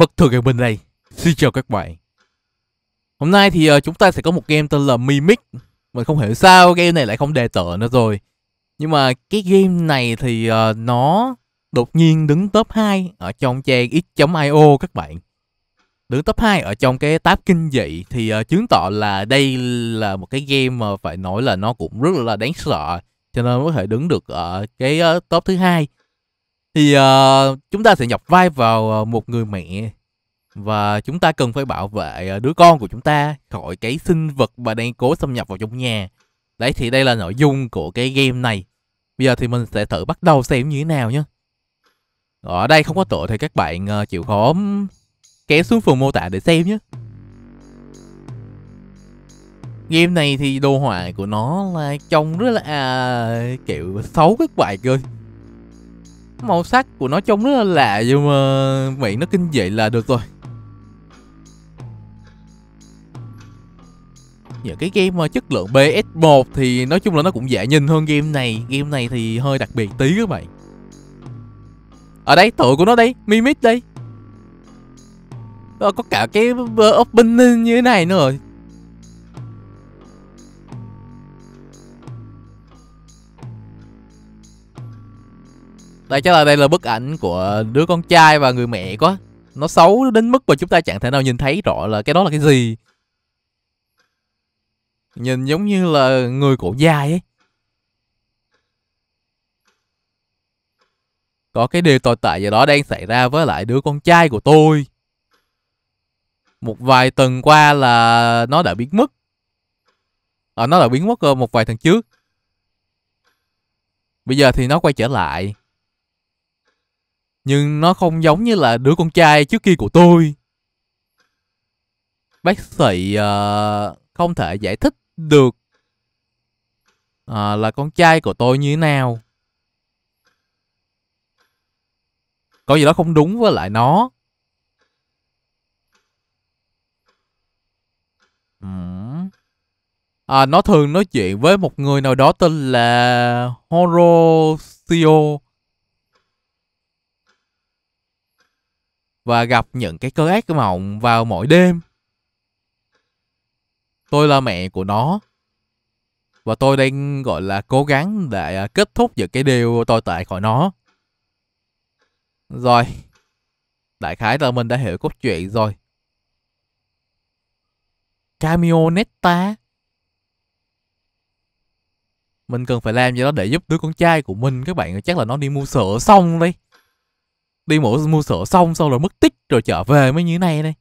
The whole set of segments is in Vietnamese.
bất thường ở bên đây. Xin chào các bạn. Hôm nay thì uh, chúng ta sẽ có một game tên là Mimic. Mình không hiểu sao game này lại không đề tựa nữa rồi. Nhưng mà cái game này thì uh, nó đột nhiên đứng top 2 ở trong trang x.io các bạn. Đứng top 2 ở trong cái tab kinh dị thì uh, chứng tỏ là đây là một cái game mà phải nói là nó cũng rất là đáng sợ cho nên có thể đứng được ở cái uh, top thứ hai thì uh, chúng ta sẽ nhập vai vào uh, một người mẹ và chúng ta cần phải bảo vệ ờ, đứa con của chúng ta khỏi cái sinh vật mà đang cố xâm nhập vào trong nhà đấy thì đây là nội dung của cái game này bây giờ thì mình sẽ thử bắt đầu xem như thế nào nhé ở đây không có tựa thì các bạn ờ, chịu khó kéo xuống phần mô tả để xem nhé game này thì đồ họa của nó là trông rất là à, kiểu xấu các bạn ơi màu sắc của nó trông rất là lạ nhưng mà miệng nó kinh dị là được rồi những dạ, cái game mà ờ, chất lượng PS1 thì nói chung là nó cũng dễ nhìn hơn game này game này thì hơi đặc biệt tí các bạn ở đây tựa của nó đây mimic đây đó, ờ, có cả cái ờ, opening như thế này nữa rồi Đây chắc là đây là bức ảnh của đứa con trai và người mẹ quá Nó xấu đến mức mà chúng ta chẳng thể nào nhìn thấy rõ là cái đó là cái gì Nhìn giống như là người cổ dài ấy. Có cái điều tồi tệ gì đó đang xảy ra với lại đứa con trai của tôi. Một vài tuần qua là nó đã biến mất. À, nó đã biến mất ờ, một vài tuần trước. Bây giờ thì nó quay trở lại. Nhưng nó không giống như là đứa con trai trước kia của tôi. Bác sĩ uh, không thể giải thích được à, là con trai của tôi như thế nào có gì đó không đúng với lại nó à, nó thường nói chuyện với một người nào đó tên là Horacio và gặp những cái cơn ác mộng vào mỗi đêm Tôi là mẹ của nó. Và tôi đang gọi là cố gắng để à, kết thúc những cái điều tồi tệ khỏi nó. Rồi. Đại khái là mình đã hiểu cốt truyện rồi. Camionetta. Mình cần phải làm gì đó để giúp đứa con trai của mình. Các bạn chắc là nó đi mua sữa xong đi. Đi mua, mua sữa xong xong rồi mất tích rồi trở về mới như thế này đây.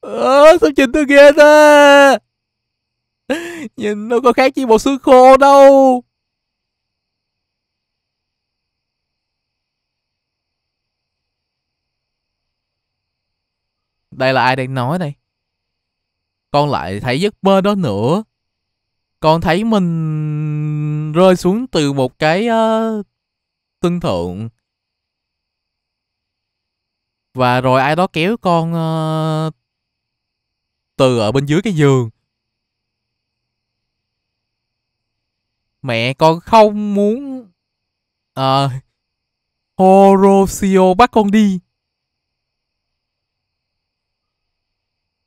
à, sao nhìn tôi ghê thế? Nhìn nó có khác chi một xương khô đâu. Đây là ai đang nói đây? Con lại thấy giấc mơ đó nữa. Con thấy mình rơi xuống từ một cái uh, ờ, tương thượng. Và rồi ai đó kéo con uh, từ ở bên dưới cái giường. Mẹ con không muốn... Ờ... À, Horosio bắt con đi.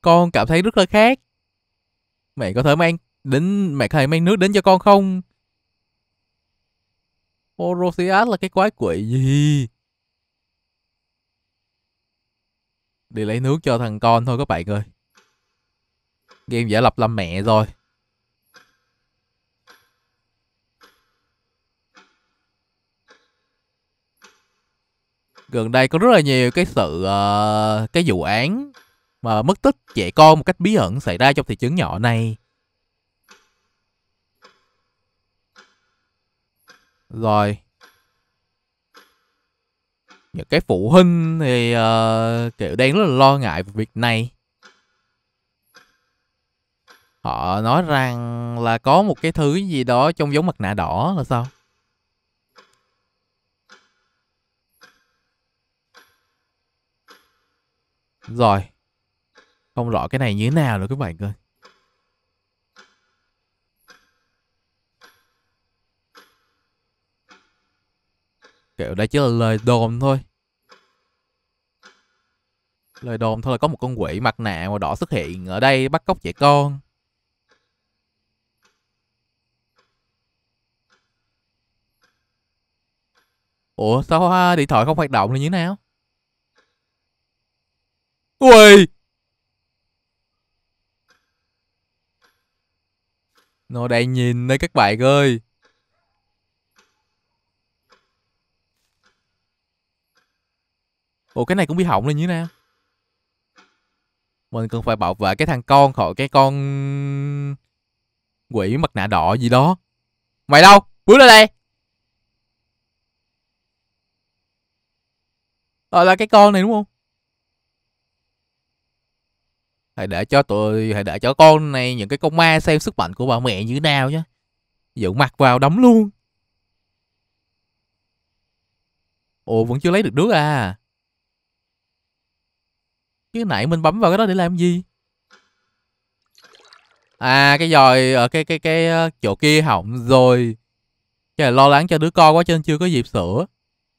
Con cảm thấy rất là khác. Mẹ có thể mang đến mẹ có thể mang nước đến cho con không? Horosias là cái quái quỷ gì? Đi lấy nước cho thằng con thôi các bạn ơi. Game giả lập làm mẹ rồi Gần đây có rất là nhiều cái sự uh, Cái vụ án Mà mất tích trẻ con một cách bí ẩn Xảy ra trong thị trấn nhỏ này Rồi những cái phụ huynh thì uh, kiểu đang rất là lo ngại về việc này họ nói rằng là có một cái thứ gì đó trông giống mặt nạ đỏ là sao rồi không rõ cái này như thế nào nữa các bạn ơi kiểu đây chỉ là lời đồn thôi lời đồn thôi là có một con quỷ mặt nạ màu đỏ xuất hiện ở đây bắt cóc trẻ con Ủa sao điện thoại không hoạt động là như thế nào? Ui! Nó đang nhìn đây các bạn ơi. Ủa cái này cũng bị hỏng lên như thế nào? Mình cần phải bảo vệ cái thằng con khỏi cái con quỷ mặt nạ đỏ gì đó. Mày đâu? Bước ra đây. Ờ là cái con này đúng không? Hãy để cho tụi hãy để cho con này những cái con ma xem sức mạnh của bà mẹ như thế nào nhá. Dựng mặt vào đấm luôn. Ồ vẫn chưa lấy được nước à. Chứ nãy mình bấm vào cái đó để làm gì? À cái giòi ở cái cái cái ờ, chỗ kia hỏng rồi. Chà lo lắng cho đứa con quá trên chưa có dịp sửa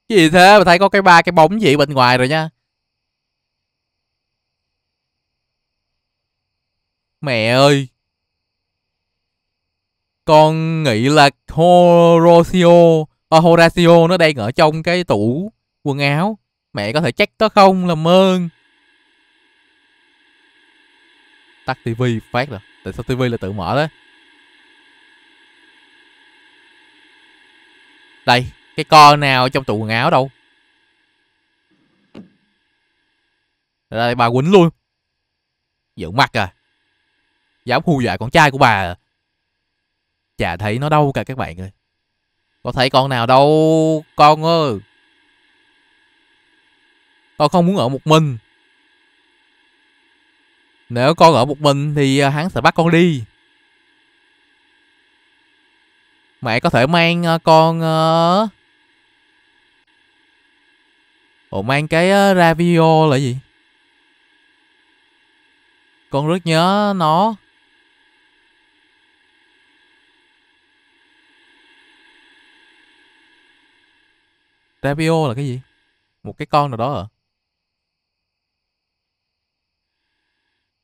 cái gì thế mà thấy có cái ba cái bóng gì bên ngoài rồi nha mẹ ơi con nghĩ là Horacio à, Horacio nó đang ở trong cái tủ quần áo mẹ có thể check có không làm ơn tắt tivi phát rồi tại sao tivi là tự mở đó đây cái co nào trong tủ quần áo đâu Rồi bà quýnh luôn Giỡn mặt à Dám hù dọa con trai của bà à Chả thấy nó đâu cả các bạn ơi Có thấy con nào đâu Con ơi Con không muốn ở một mình Nếu con ở một mình Thì à, hắn sẽ bắt con đi Mẹ có thể mang à, con à, Ủa mang cái ờ, Ravio là gì? Con rất nhớ nó. Ravio là cái gì? Một cái con nào đó à?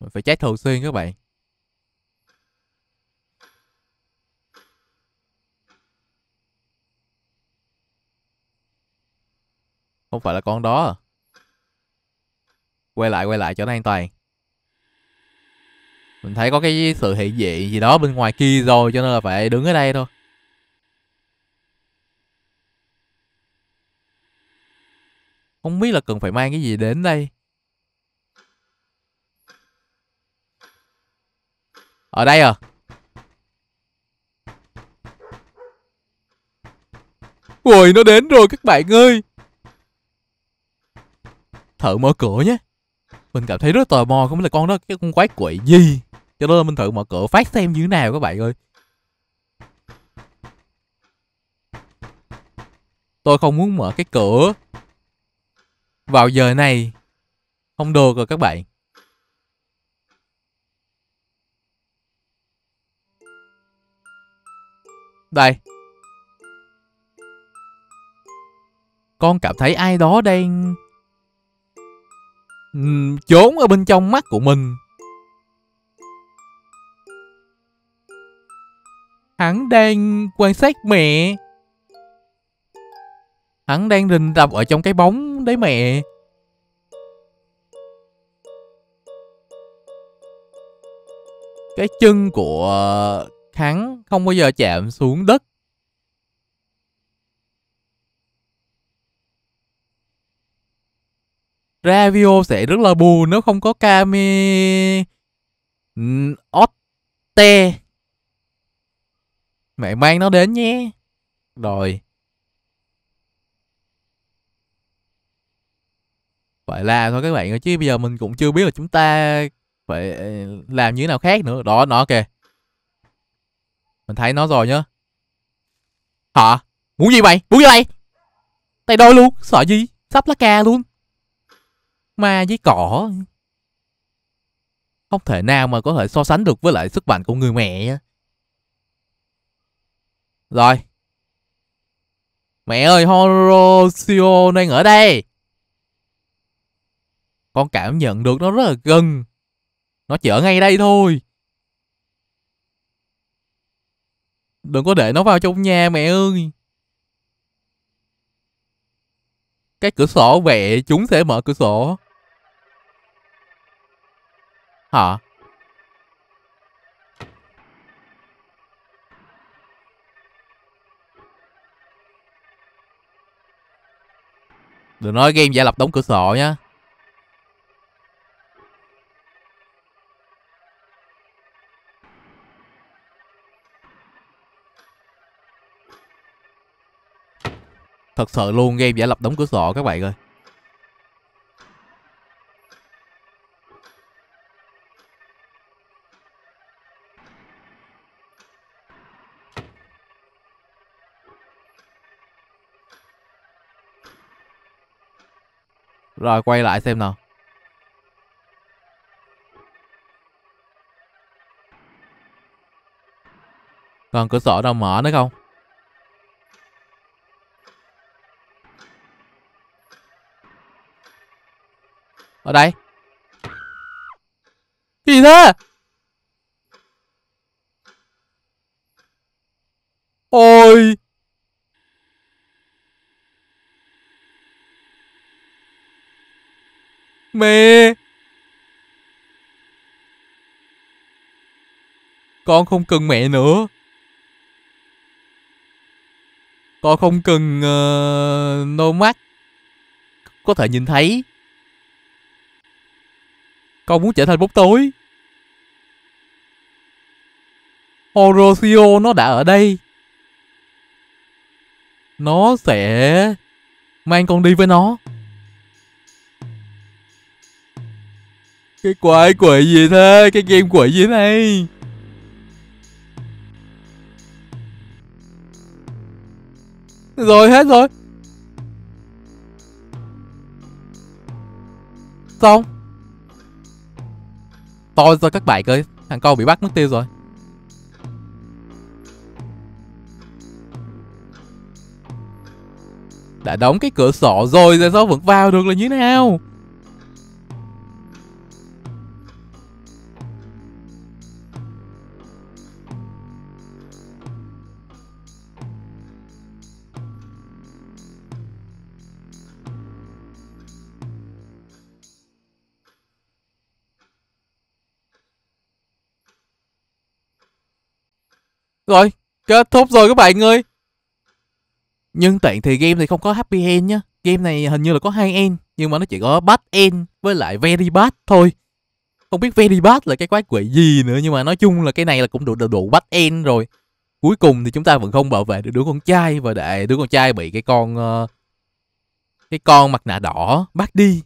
Mình phải chết thường xuyên các bạn. Không phải là con đó à? Quay lại, quay lại chỗ nó an toàn. Mình thấy có cái sự hiện diện gì đó bên ngoài kia rồi cho nên là phải đứng ở đây thôi. Không biết là cần phải mang cái gì đến đây. Ở đây à? Ôi nó đến rồi các bạn ơi thử mở cửa nhé mình cảm thấy rất tò mò không biết là con đó cái con quái quỷ gì cho nên mình thử mở cửa phát xem như thế nào các bạn ơi tôi không muốn mở cái cửa vào giờ này không được rồi các bạn đây con cảm thấy ai đó đang trốn ở bên trong mắt của mình. Hắn đang quan sát mẹ. Hắn đang rình rập ở trong cái bóng đấy mẹ. Cái chân của hắn không bao giờ chạm xuống đất. Ravio sẽ rất là buồn nếu không có Kami Otte Mẹ mang nó đến nhé Rồi Vậy là thôi các bạn chứ bây giờ mình cũng chưa biết là chúng ta phải ờ, làm như thế nào khác nữa Đó nó kìa Mình thấy nó rồi nhá Hả? Muốn gì mày? Muốn gì mày? Tay đôi luôn, sợ gì? Sắp lá ca luôn ma với cỏ không thể nào mà có thể so sánh được với lại sức mạnh của người mẹ rồi mẹ ơi Horacio đang ở đây con cảm nhận được nó rất là gần nó chỉ ở ngay đây thôi đừng có để nó vào trong nhà mẹ ơi cái cửa sổ vậy chúng sẽ mở cửa sổ Hả? Đừng nói game giả lập đóng cửa sổ nhá. Thật sự luôn game giả lập đóng cửa sổ các bạn ơi. Rồi quay lại xem nào. Còn cửa sổ đâu mở nữa không? Ở đây. Gì thế? Ôi! mẹ, con không cần mẹ nữa con không cần uh, đôi mắt có thể nhìn thấy con muốn trở thành bóng tối Orosio nó đã ở đây nó sẽ mang con đi với nó Cái quái quỷ gì thế? Cái game quỷ gì này Rồi hết rồi Xong To rồi các bạn ơi Thằng con bị bắt mất tiêu rồi Đã đóng cái cửa sổ rồi Rồi sao vẫn vào được là như thế nào Rồi, kết thúc rồi các bạn ơi. Nhưng tiện thì game thì không có happy end nhá. Game này hình như là có hai end, nhưng mà nó chỉ có bad end với lại very bad thôi. Không biết very bad là cái quái quỷ gì nữa, nhưng mà nói chung là cái này là cũng đủ đủ, đủ bad end rồi. Cuối cùng thì chúng ta vẫn không bảo vệ được đứa con trai và để đứa con trai bị cái con ờ, cái con mặt nạ đỏ bắt đi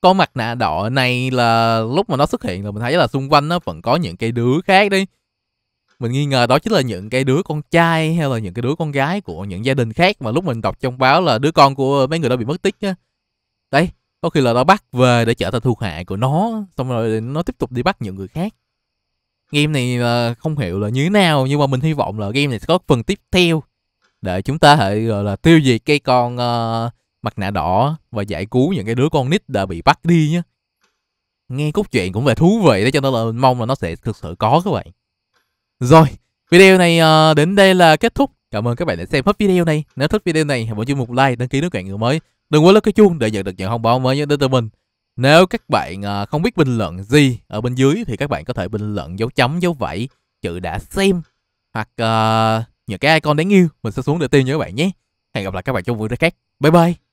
con mặt nạ đỏ này là lúc mà nó xuất hiện là mình thấy là xung quanh nó vẫn có những cái đứa khác đấy mình nghi ngờ đó chính là những cái đứa con trai hay là những cái đứa con gái của những gia đình khác mà lúc mình đọc trong báo là đứa con của mấy người đó bị mất tích á đấy có khi là nó bắt về để trở thành thuộc hạ của nó xong rồi nó tiếp tục đi bắt những người khác game này không hiểu là như thế nào nhưng mà mình hy vọng là game này sẽ có phần tiếp theo để chúng ta thể gọi là tiêu diệt cây con uh, mặt nạ đỏ và giải cứu những cái đứa con nít đã bị bắt đi nhé nghe cốt truyện cũng về thú vị đó cho nên là mình mong là nó sẽ thực sự có các bạn rồi, video này ờ, đến đây là kết thúc. Cảm ơn các bạn đã xem hết video này. Nếu thích video này, hãy bỏ cho một like, đăng ký nếu bạn người mới. Đừng quên lướt cái chuông để nhận được những thông báo mới nhất đến từ mình. Nếu các bạn ờ, không biết bình luận gì ở bên dưới thì các bạn có thể bình luận dấu chấm, dấu vẫy, chữ đã xem hoặc uh, những cái icon đáng yêu. Mình sẽ xuống để tiêu cho các bạn nhé. Hẹn gặp lại các bạn trong video khác. Bye bye!